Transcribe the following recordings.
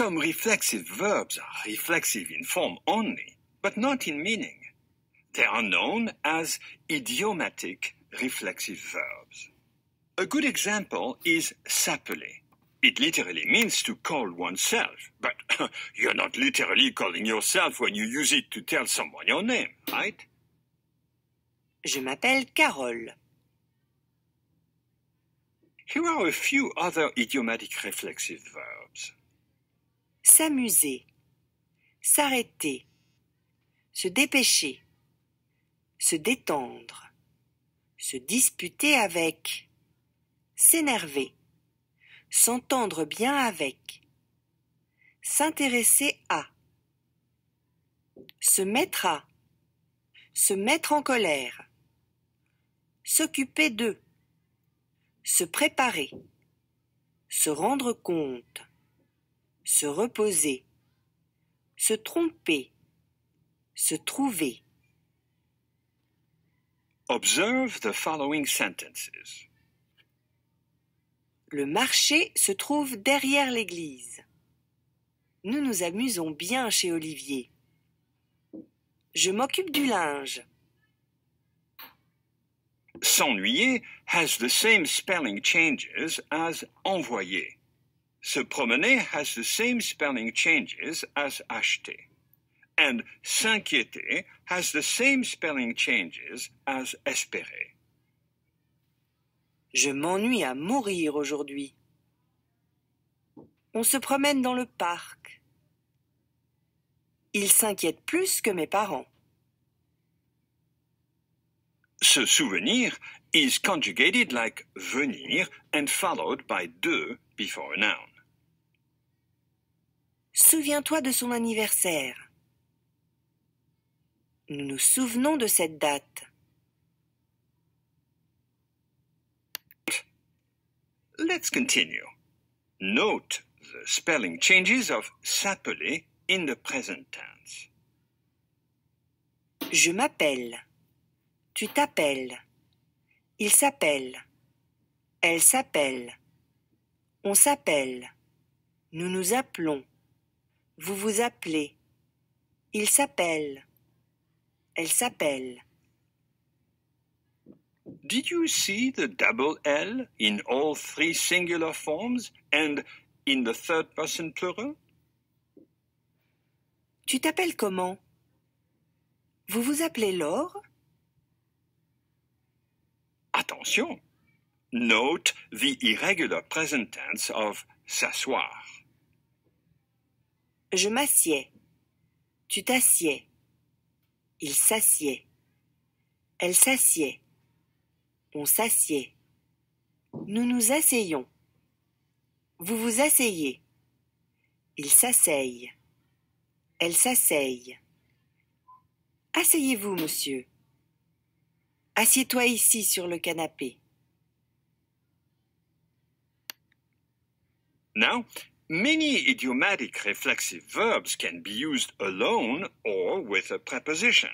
Some reflexive verbs are reflexive in form only, but not in meaning. They are known as idiomatic reflexive verbs. A good example is "s'appeler." It literally means to call oneself, but you're not literally calling yourself when you use it to tell someone your name, right? Je m'appelle Carole. Here are a few other idiomatic reflexive verbs. s'amuser, s'arrêter, se dépêcher, se détendre, se disputer avec, s'énerver, s'entendre bien avec, s'intéresser à, se mettre à, se mettre en colère, s'occuper de, se préparer, se rendre compte, se reposer, se tromper, se trouver. Observe the following sentences. Le marché se trouve derrière l'église. Nous nous amusons bien chez Olivier. Je m'occupe du linge. S'ennuyer has the same spelling changes as envoyer. Se promener has the same spelling changes as acheter. And s'inquiéter has the same spelling changes as espérer. Je m'ennuie à mourir aujourd'hui. On se promène dans le parc. Il s'inquiète plus que mes parents. Ce souvenir is conjugated like venir and followed by de before a noun. Souviens-toi de son anniversaire. Nous nous souvenons de cette date. Let's continue. Note the spelling changes of s'appeler in the present tense. Je m'appelle. Tu t'appelles. Il s'appelle. Elle s'appelle. On s'appelle. Nous nous appelons. Vous vous appelez. Il s'appelle. Elle s'appelle. Did you see the double L in all three singular forms and in the third person plural? Tu t'appelles comment? Vous vous appelez Laure? Attention! Note the irregular present tense of s'asseoir. Je m'assieds. Tu t'assieds. Il s'assied. Elle s'assied. On s'assied. Nous nous asseyons. Vous vous asseyez. Il s'asseye. Elle s'asseye. Asseyez-vous, monsieur. Assieds-toi ici sur le canapé. Now, many idiomatic reflexive verbs can be used alone or with a preposition.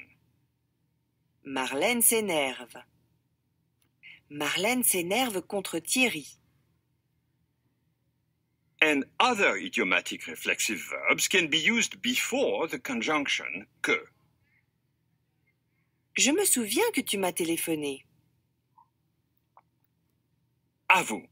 Marlène s'énerve. Marlène s'énerve contre Thierry. And other idiomatic reflexive verbs can be used before the conjunction que. Je me souviens que tu m'as téléphoné. À vous.